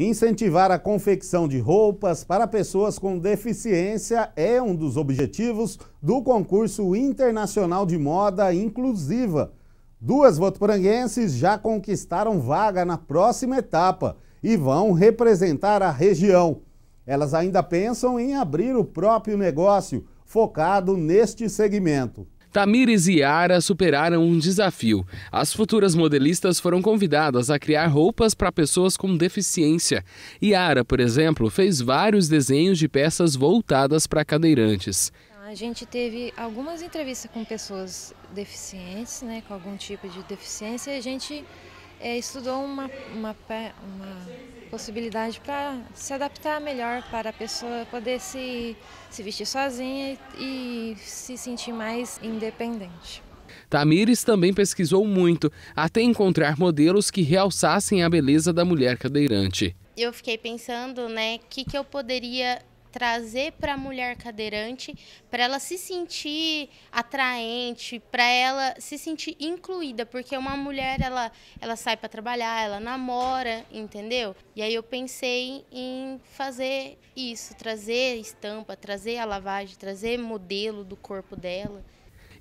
Incentivar a confecção de roupas para pessoas com deficiência é um dos objetivos do concurso internacional de moda inclusiva. Duas votuporanguenses já conquistaram vaga na próxima etapa e vão representar a região. Elas ainda pensam em abrir o próprio negócio focado neste segmento. Tamires e Yara superaram um desafio. As futuras modelistas foram convidadas a criar roupas para pessoas com deficiência. Yara, por exemplo, fez vários desenhos de peças voltadas para cadeirantes. A gente teve algumas entrevistas com pessoas deficientes, né, com algum tipo de deficiência, e a gente é, estudou uma, uma, uma possibilidade para se adaptar melhor, para a pessoa poder se, se vestir sozinha e, se sentir mais independente. Tamires também pesquisou muito, até encontrar modelos que realçassem a beleza da mulher cadeirante. Eu fiquei pensando, né, o que, que eu poderia trazer para a mulher cadeirante, para ela se sentir atraente, para ela se sentir incluída, porque uma mulher ela ela sai para trabalhar, ela namora, entendeu? E aí eu pensei em fazer isso, trazer estampa, trazer a lavagem, trazer modelo do corpo dela.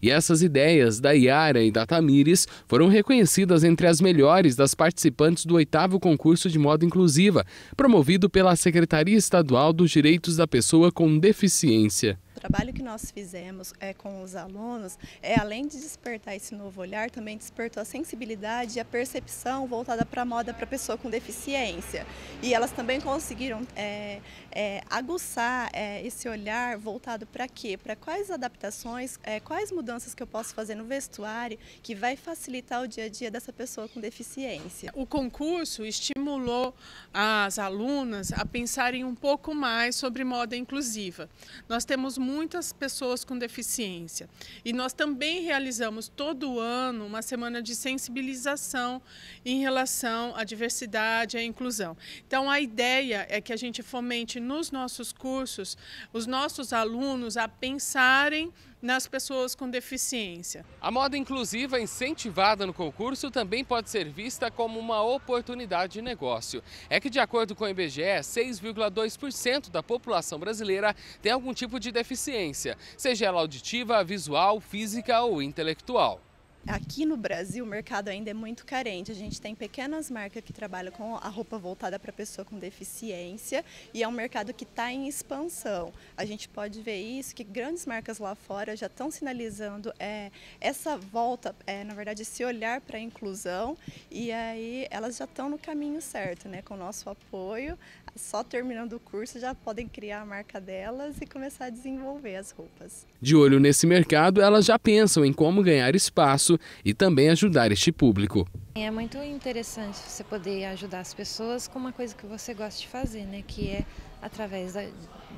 E essas ideias da Yara e da Tamires foram reconhecidas entre as melhores das participantes do oitavo concurso de moda inclusiva, promovido pela Secretaria Estadual dos Direitos da Pessoa com Deficiência trabalho que nós fizemos é, com os alunos, é além de despertar esse novo olhar, também despertou a sensibilidade e a percepção voltada para a moda para a pessoa com deficiência. E elas também conseguiram é, é, aguçar esse olhar voltado para quê? Para quais adaptações, quais mudanças que eu posso fazer no vestuário que vai facilitar o dia a dia dessa pessoa com deficiência. O concurso estimulou as alunas a pensarem um pouco mais sobre moda inclusiva. Nós temos muitas pessoas com deficiência. E nós também realizamos todo ano uma semana de sensibilização em relação à diversidade e à inclusão. Então, a ideia é que a gente fomente nos nossos cursos os nossos alunos a pensarem nas pessoas com deficiência. A moda inclusiva incentivada no concurso também pode ser vista como uma oportunidade de negócio. É que, de acordo com o IBGE, 6,2% da população brasileira tem algum tipo de deficiência, seja ela auditiva, visual, física ou intelectual aqui no Brasil o mercado ainda é muito carente. A gente tem pequenas marcas que trabalham com a roupa voltada para pessoa com deficiência e é um mercado que está em expansão. A gente pode ver isso, que grandes marcas lá fora já estão sinalizando é, essa volta, é, na verdade, esse olhar para a inclusão e aí elas já estão no caminho certo, né? Com o nosso apoio, só terminando o curso já podem criar a marca delas e começar a desenvolver as roupas. De olho nesse mercado, elas já pensam em como ganhar espaço e também ajudar este público. É muito interessante você poder ajudar as pessoas com uma coisa que você gosta de fazer, né? que é através da,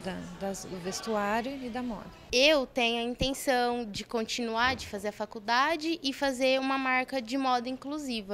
da, das, do vestuário e da moda. Eu tenho a intenção de continuar de fazer a faculdade e fazer uma marca de moda inclusiva.